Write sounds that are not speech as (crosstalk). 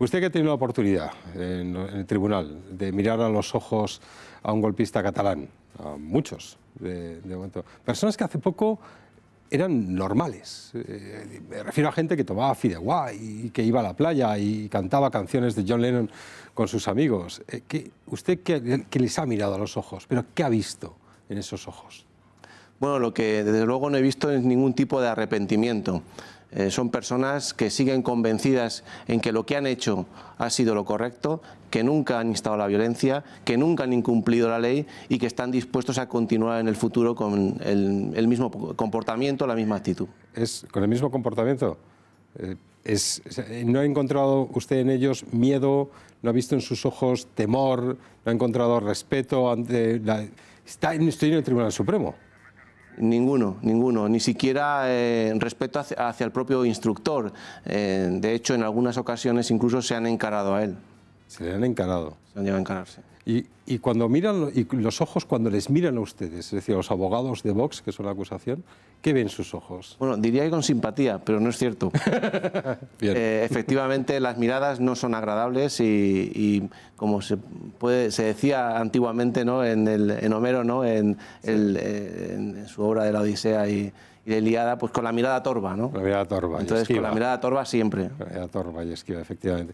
Usted que ha tenido la oportunidad en, el tribunal de mirar a los ojos a un golpista catalán, a muchos de, momento, personas que hace poco eran normales. Eh, me refiero a gente que tomaba fideuá y que iba a la playa y cantaba canciones de John Lennon con sus amigos. Eh, ¿Usted que, les ha mirado a los ojos? ¿Pero qué ha visto en esos ojos? Bueno, lo que desde luego no he visto es ningún tipo de arrepentimiento. Eh, son personas que siguen convencidas en que lo que han hecho ha sido lo correcto, que nunca han instado la violencia, que nunca han incumplido la ley y que están dispuestos a continuar en el futuro con el, mismo comportamiento, la misma actitud. ¿Es con el mismo comportamiento? Eh, ¿No ha encontrado usted en ellos miedo? ¿No ha visto en sus ojos temor? ¿No ha encontrado respeto ante la... Está, estoy en el Tribunal Supremo. Ninguno, ninguno, ni siquiera eh, respeto hacia, el propio instructor. Eh, de hecho, en algunas ocasiones incluso se han encarado a él. Se le han encarado. Se han llevado Y, cuando miran, y los ojos cuando les miran a ustedes, es decir, los abogados de Vox, que son la acusación, ¿qué ven sus ojos? Bueno, diría que con simpatía, pero no es cierto. (laughs) Eh, efectivamente, las miradas no son agradables y, como se, se decía antiguamente ¿no? en, Homero, ¿no? Eh, en, su obra de la Odisea y, de liada, pues con la mirada torva, ¿no? La mirada torva. Entonces, con la mirada torva siempre. La mirada torva y esquiva, efectivamente.